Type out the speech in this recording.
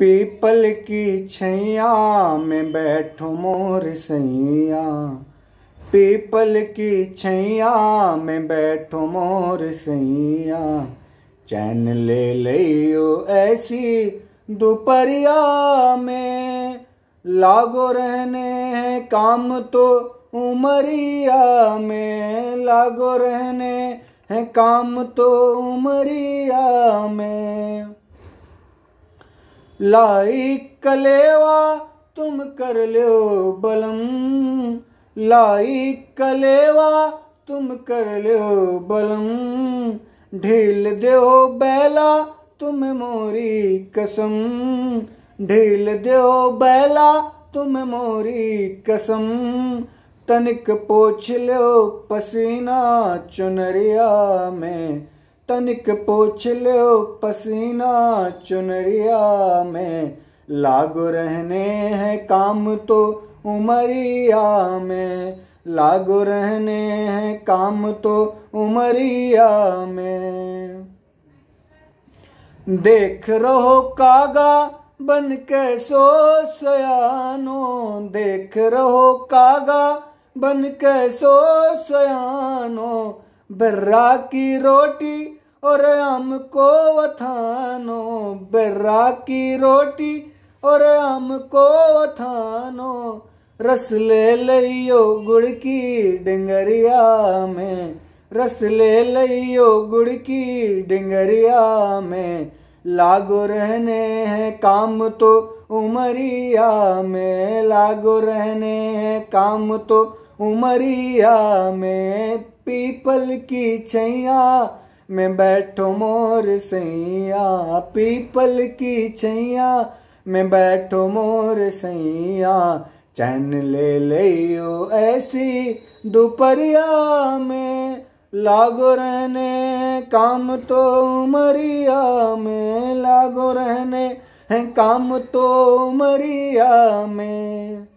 people की छैया में बैठो मोर सैया पीपल की छैया में बैठो मोर सैया चैन ले लियो ऐसी दोपहरिया में लागो रहने हैं काम तो उमरिया में लागो रहने हैं काम तो उमरिया में लाई कलेवा तुम कर लो बलम लाई कलेवा तुम कर लो बलम ढील दो बैला तुम मोरी कसम ढील दो बैला तुम मोरी कसम तनिक पोछ लो पसीना चुनरिया में तनिक पोछ लो पसीना चुनरिया में लागो रहने हैं काम तो उमरिया में लागो रहने हैं काम तो उमरिया में देख रहो कागा बन के सो सयानो देख रहो कागा बन के सो सयानो बर्रा की रोटी और हमको को वथानो की रोटी और हमको को वथानो रस ले लियो गुड़ की डिंगरिया में रस ले लियो गुड़ की डिंगरिया में लागो रहने हैं काम तो उमरिया में लागो रहने हैं काम तो उमरिया में पीपल की छैया मैं बैठो मोर सैया पीपल की छैया मैं बैठो मोर सैया चैन ले लियो ऐसी दोपहरिया में लागो रहने काम तो उमरिया में लागो रहने हैं काम तो उमरिया में